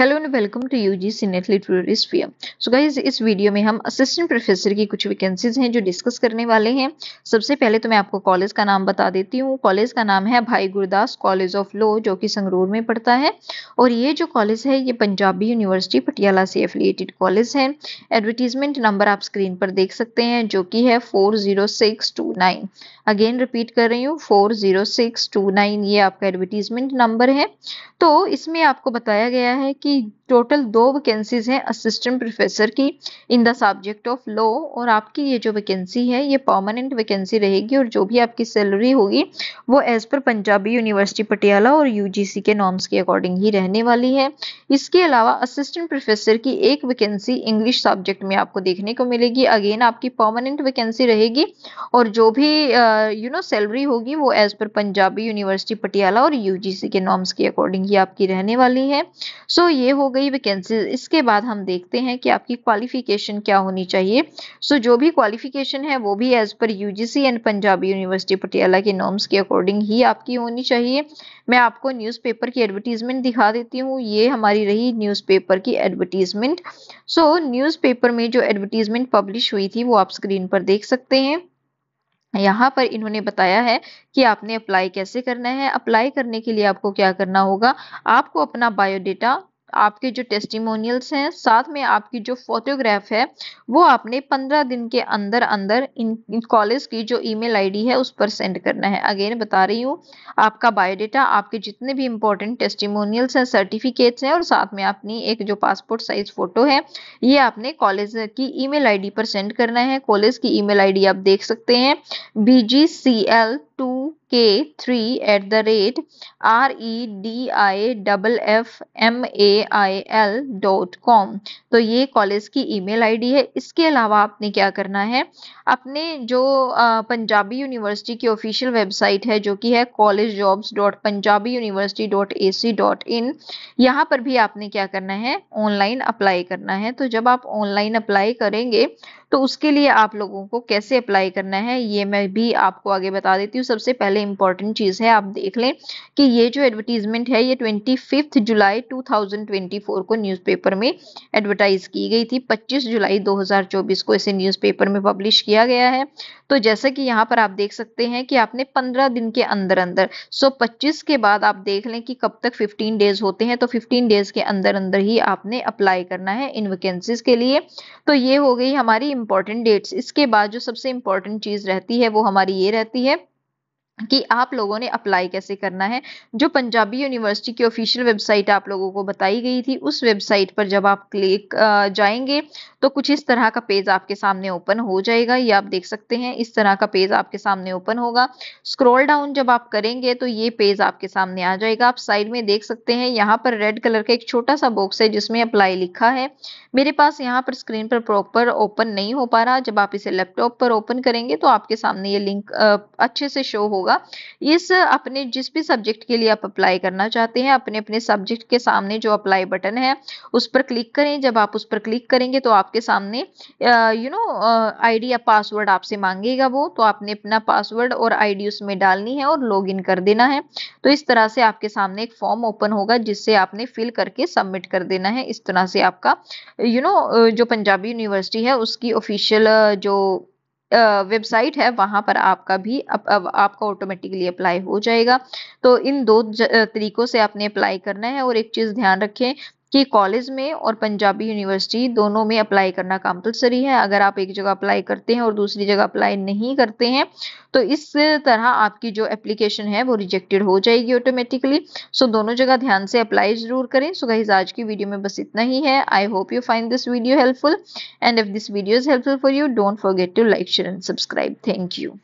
hello and welcome to UGC NET literary sphere so guys इस video में हम assistant professor की कुछ वैकेंसीज हैं जो डिस्कस करने वाले हैं सबसे पहले तो मैं आपको कॉलेज का नाम बता देती हूँ कॉलेज का नाम है भाई गुरुदास कॉलेज ऑफ लॉ जो कि संगरूर में पड़ता है और ये जो कॉलेज है ये पंजाबी यूनिवर्सिटी पटियाला से एफिलिएटेड कॉलेज है एडवर्टीजमेंट नंबर आप स्क्रीन पर देख सकते हैं जो कि है फोर अगेन रिपीट कर रही हूँ फोर ये आपका एडवर्टीजमेंट नंबर है तो इसमें आपको बताया गया है कि কি टोटल दो वैकेंसीज हैं असिस्टेंट प्रोफेसर की in the subject of law और आपकी ये जो वैकेंसी है ये परमानेंट वैकेंसी रहेगी और जो भी आपकी सैलरी होगी वो as per Punjabi university Patiala और यूजीसी के नॉर्म्स के अकॉर्डिंग ही रहने वाली है इसके अलावा असिस्टेंट प्रोफेसर की एक वैकेंसी इंग्लिश सब्जेक्ट में आपको देखने को मिलेगी अगेन आपकी परमानेंट वैकेंसी रहेगी और जो भी यू नो सैलरी होगी वो as per Punjabi university Patiala और यूजीसी के नॉर्म्स के अकॉर्डिंग ही आपकी रहने वाली है सो so, ये हो गई वैकेंसी इसके बाद हम देखते हैं कि आपकी क्वालिफिकेशन क्या होनी चाहिए सो so, जो भी क्वालिफिकेशन है वो भी एज पर UGC and Punjabi university Patiala के नॉर्म्स के अकॉर्डिंग ही आपकी होनी चाहिए मैं आपको न्यूज़पेपर की एडवर्टीजमेंट दिखा देती हूँ ये हमारी रही न्यूज़पेपर की एडवर्टीजमेंट सो so, न्यूज़पेपर में जो एडवर्टीजमेंट पब्लिश हुई थी वो आप स्क्रीन पर देख सकते हैं यहाँ पर इन्होंने बताया है कि आपने अप्लाई कैसे करना है अप्लाई करने के लिए आपको क्या करना होगा आपको अपना बायोडाटा आपके जो टेस्टिमोनियल्स हैं साथ में आपकी जो फोटोग्राफ है वो आपने पंद्रह दिन के अंदर अंदर इन कॉलेज की जो ईमेल आईडी है उस पर सेंड करना है अगेन बता रही हूँ आपका बायोडेटा आपके जितने भी इंपॉर्टेंट टेस्टिमोनियल्स हैं सर्टिफिकेट्स हैं और साथ में अपनी एक जो पासपोर्ट साइज फोटो है ये आपने कॉलेज की ईमेल मेल पर सेंड करना है कॉलेज की ईमेल मेल आप देख सकते हैं B G C L two K three at the rate R E D I double F M A I L dot com तो ये कॉलेज की ईमेल आईडी है इसके अलावा आपने क्या करना है अपने जो पंजाबी यूनिवर्सिटी की ऑफिशियल वेबसाइट है जो कि है college jobs dot Punjabi university dot A C dot in यहाँ पर भी आपने क्या करना है ऑनलाइन अप्लाई करना है तो जब आप ऑनलाइन अप्लाई करेंगे तो उसके लिए आप लोगों को कैसे अप्लाई करना है ये मैं भी आपको आगे बता देती हूँ सबसे पहले इंपॉर्टेंट चीज़ है आप देख लें कि ये जो एडवर्टीजमेंट है ये twenty fifth July two thousand twenty four को न्यूज़पेपर में एडवर्टाइज की गई थी पच्चीस जुलाई दो हजार चौबीस को इसे न्यूज़पेपर में पब्लिश किया गया है तो जैसा कि यहाँ पर आप देख सकते हैं कि आपने 15 दिन के अंदर अंदर सो 25 के बाद आप देख लें कि कब तक 15 डेज होते हैं तो 15 डेज के अंदर अंदर ही आपने अप्लाई करना है इन वैकेंसीज के लिए तो ये हो गई हमारी इंपॉर्टेंट डेट्स इसके बाद जो सबसे इंपॉर्टेंट चीज़ रहती है वो हमारी ये रहती है कि आप लोगों ने अप्लाई कैसे करना है जो पंजाबी यूनिवर्सिटी की ऑफिशियल वेबसाइट आप लोगों को बताई गई थी उस वेबसाइट पर जब आप क्लिक जाएंगे तो कुछ इस तरह का पेज आपके सामने ओपन हो जाएगा ये आप देख सकते हैं इस तरह का पेज आपके सामने ओपन होगा स्क्रॉल डाउन जब आप करेंगे तो ये पेज आपके सामने आ जाएगा आप साइड में देख सकते हैं यहाँ पर रेड कलर का एक छोटा सा बॉक्स है जिसमें अप्लाई लिखा है मेरे पास यहाँ पर स्क्रीन पर प्रॉपर ओपन नहीं हो पा रहा जब आप इसे लैपटॉप पर ओपन करेंगे तो आपके सामने ये लिंक अच्छे से शो होगा होगा इस अपने जिस भी सब्जेक्ट के लिए आप अप्लाई करना चाहते हैं अपने अपने सब्जेक्ट के सामने जो अप्लाई बटन है उस पर क्लिक करें जब आप उस पर क्लिक करेंगे तो आपके सामने यू नो आईडी या पासवर्ड आपसे मांगेगा वो तो आपने अपना पासवर्ड और आईडी उसमें डालनी है और लॉग कर देना है तो इस तरह से आपके सामने एक फॉर्म ओपन होगा जिससे आपने फिल करके सबमिट कर देना है इस तरह से आपका यू you नो know, जो पंजाबी यूनिवर्सिटी है उसकी ऑफिशियल जो वेबसाइट है वहां पर आपका भी अप, अब आपका ऑटोमेटिकली अप्लाई हो जाएगा तो इन दो तरीकों से आपने अप्लाई करना है और एक चीज ध्यान रखें कि कॉलेज में और पंजाबी यूनिवर्सिटी दोनों में अप्लाई करना कंपलसरी है अगर आप एक जगह अप्लाई करते हैं और दूसरी जगह अप्लाई नहीं करते हैं तो इस तरह आपकी जो एप्लीकेशन है वो रिजेक्टेड हो जाएगी ऑटोमेटिकली सो so, दोनों जगह ध्यान से अप्लाई जरूर करें सो so, गाइज आज की वीडियो में बस इतना ही है I hope you find this video helpful and if this video is helpful for you don't forget to like share and subscribe thank you